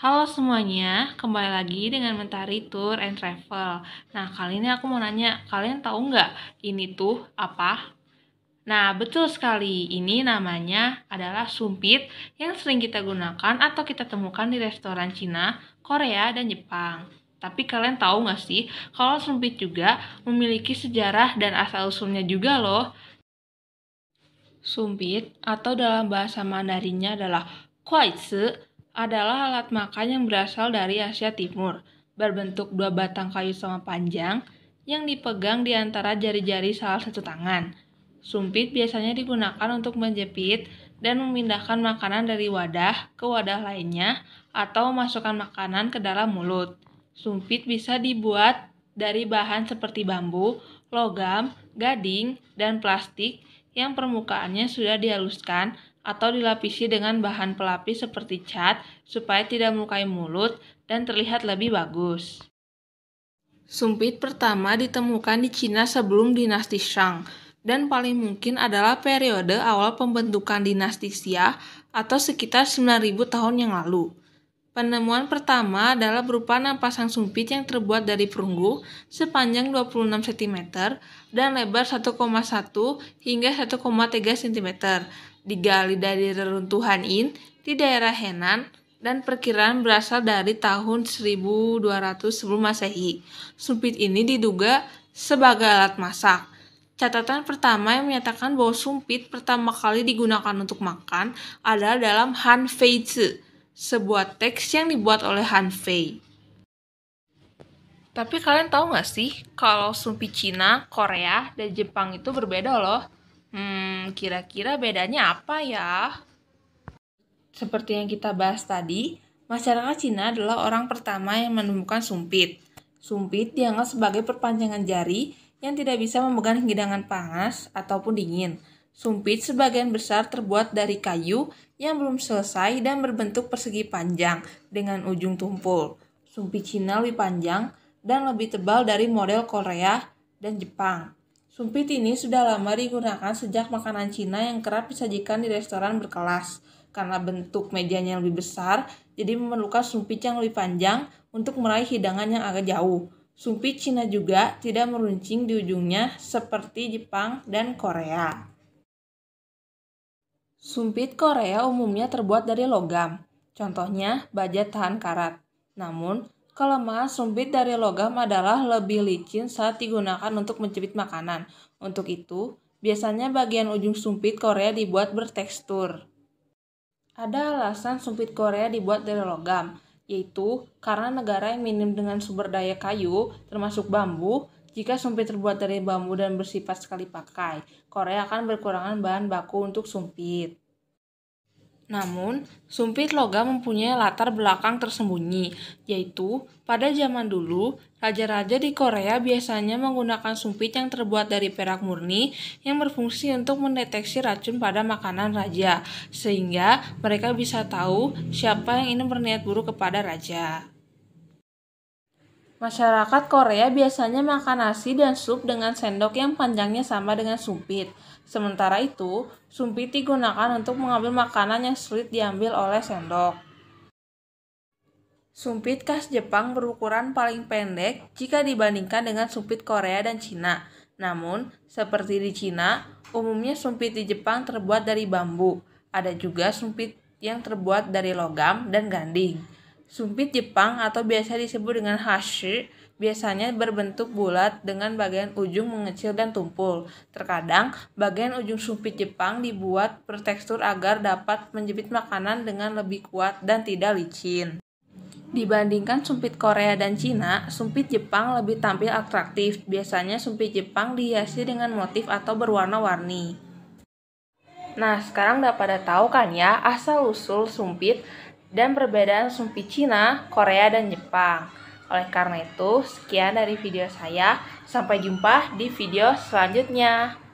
Halo semuanya, kembali lagi dengan Mentari Tour and Travel. Nah, kali ini aku mau nanya, kalian tahu nggak ini tuh apa? Nah, betul sekali. Ini namanya adalah sumpit yang sering kita gunakan atau kita temukan di restoran Cina, Korea, dan Jepang. Tapi kalian tahu nggak sih, kalau sumpit juga memiliki sejarah dan asal-usulnya juga loh. Sumpit atau dalam bahasa Mandarinnya adalah kuai adalah alat makan yang berasal dari Asia Timur, berbentuk dua batang kayu sama panjang yang dipegang di antara jari-jari salah satu tangan. Sumpit biasanya digunakan untuk menjepit dan memindahkan makanan dari wadah ke wadah lainnya atau memasukkan makanan ke dalam mulut. Sumpit bisa dibuat dari bahan seperti bambu, logam, gading, dan plastik yang permukaannya sudah dihaluskan atau dilapisi dengan bahan pelapis seperti cat supaya tidak melukai mulut dan terlihat lebih bagus. Sumpit pertama ditemukan di Cina sebelum dinasti Shang dan paling mungkin adalah periode awal pembentukan dinasti Xia atau sekitar 9000 tahun yang lalu. Penemuan pertama adalah berupa enam pasang sumpit yang terbuat dari perunggu sepanjang 26 cm dan lebar 1,1 hingga 1,3 cm digali dari reruntuhan in di daerah Henan dan perkiraan berasal dari tahun 1200 sebelum masehi. Sumpit ini diduga sebagai alat masak. Catatan pertama yang menyatakan bahwa sumpit pertama kali digunakan untuk makan adalah dalam Han Fei Zi, sebuah teks yang dibuat oleh Han Fei. Tapi kalian tahu nggak sih kalau sumpit Cina, Korea, dan Jepang itu berbeda loh? Hmm, kira-kira bedanya apa ya? Seperti yang kita bahas tadi, masyarakat Cina adalah orang pertama yang menemukan sumpit. Sumpit dianggap sebagai perpanjangan jari yang tidak bisa memegang hidangan panas ataupun dingin. Sumpit sebagian besar terbuat dari kayu yang belum selesai dan berbentuk persegi panjang dengan ujung tumpul. Sumpit Cina lebih panjang dan lebih tebal dari model Korea dan Jepang. Sumpit ini sudah lama digunakan sejak makanan Cina yang kerap disajikan di restoran berkelas. Karena bentuk mejanya lebih besar, jadi memerlukan sumpit yang lebih panjang untuk meraih hidangan yang agak jauh. Sumpit Cina juga tidak meruncing di ujungnya seperti Jepang dan Korea. Sumpit Korea umumnya terbuat dari logam, contohnya baja tahan karat. Namun, Kelemahan sumbit dari logam adalah lebih licin saat digunakan untuk mencubit makanan. Untuk itu, biasanya bagian ujung sumpit Korea dibuat bertekstur. Ada alasan sumpit Korea dibuat dari logam, yaitu karena negara yang minim dengan sumber daya kayu, termasuk bambu, jika sumpit terbuat dari bambu dan bersifat sekali pakai, Korea akan berkurangan bahan baku untuk sumpit. Namun, sumpit logam mempunyai latar belakang tersembunyi, yaitu pada zaman dulu, raja-raja di Korea biasanya menggunakan sumpit yang terbuat dari perak murni yang berfungsi untuk mendeteksi racun pada makanan raja, sehingga mereka bisa tahu siapa yang ingin berniat buruk kepada raja. Masyarakat Korea biasanya makan nasi dan sup dengan sendok yang panjangnya sama dengan sumpit. Sementara itu, sumpit digunakan untuk mengambil makanan yang sulit diambil oleh sendok. Sumpit khas Jepang berukuran paling pendek jika dibandingkan dengan sumpit Korea dan Cina. Namun, seperti di Cina, umumnya sumpit di Jepang terbuat dari bambu. Ada juga sumpit yang terbuat dari logam dan ganding. Sumpit Jepang atau biasa disebut dengan hashi biasanya berbentuk bulat dengan bagian ujung mengecil dan tumpul. Terkadang, bagian ujung sumpit Jepang dibuat bertekstur agar dapat menjepit makanan dengan lebih kuat dan tidak licin. Dibandingkan sumpit Korea dan Cina, sumpit Jepang lebih tampil atraktif. Biasanya sumpit Jepang dihiasi dengan motif atau berwarna-warni. Nah, sekarang udah pada tahu kan ya asal-usul sumpit dan perbedaan sumpi Cina, Korea, dan Jepang. Oleh karena itu, sekian dari video saya. Sampai jumpa di video selanjutnya.